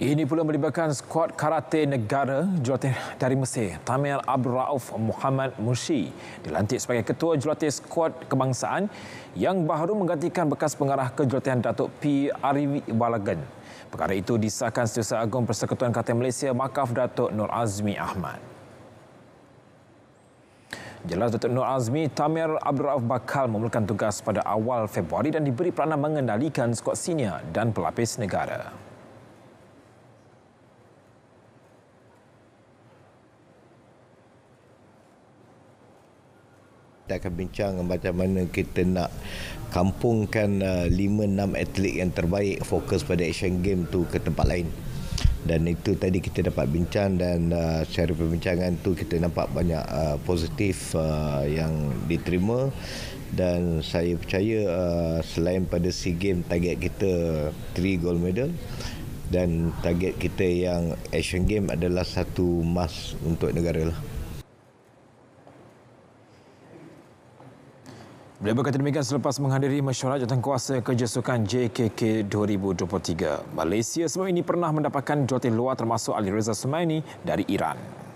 Ini pula melibatkan skuad karate negara jurulatih dari Mesir, Tamir Abdul Rauf Muhammad Mursi dilantik sebagai ketua jurulatih skuad kebangsaan yang baru menggantikan bekas pengarah kejurulatihan Datuk P. Arif Balagan. Perkara itu disahkan Setiausaha Agung Persekutuan Karate Malaysia Makaf Datuk Nur Azmi Ahmad. Jelas Datuk Nur Azmi, Tamir Abdul Rauf bakal memulakan tugas pada awal Februari dan diberi peranan mengendalikan skuad senior dan pelapis negara. kita akan bincang macam mana kita nak kampungkan uh, 5-6 atlet yang terbaik fokus pada Asian Games tu ke tempat lain dan itu tadi kita dapat bincang dan uh, secara perbincangan tu kita nampak banyak uh, positif uh, yang diterima dan saya percaya uh, selain pada SEA Games target kita 3 gold medal dan target kita yang Asian Games adalah satu emas untuk negara lah. Beliau berkata demikian selepas menghadiri mesyuarat jawatankuasa kerja sukan JKK 2023. Malaysia sebelum ini pernah mendapatkan jawatan luar termasuk Ali Reza Sumaini dari Iran.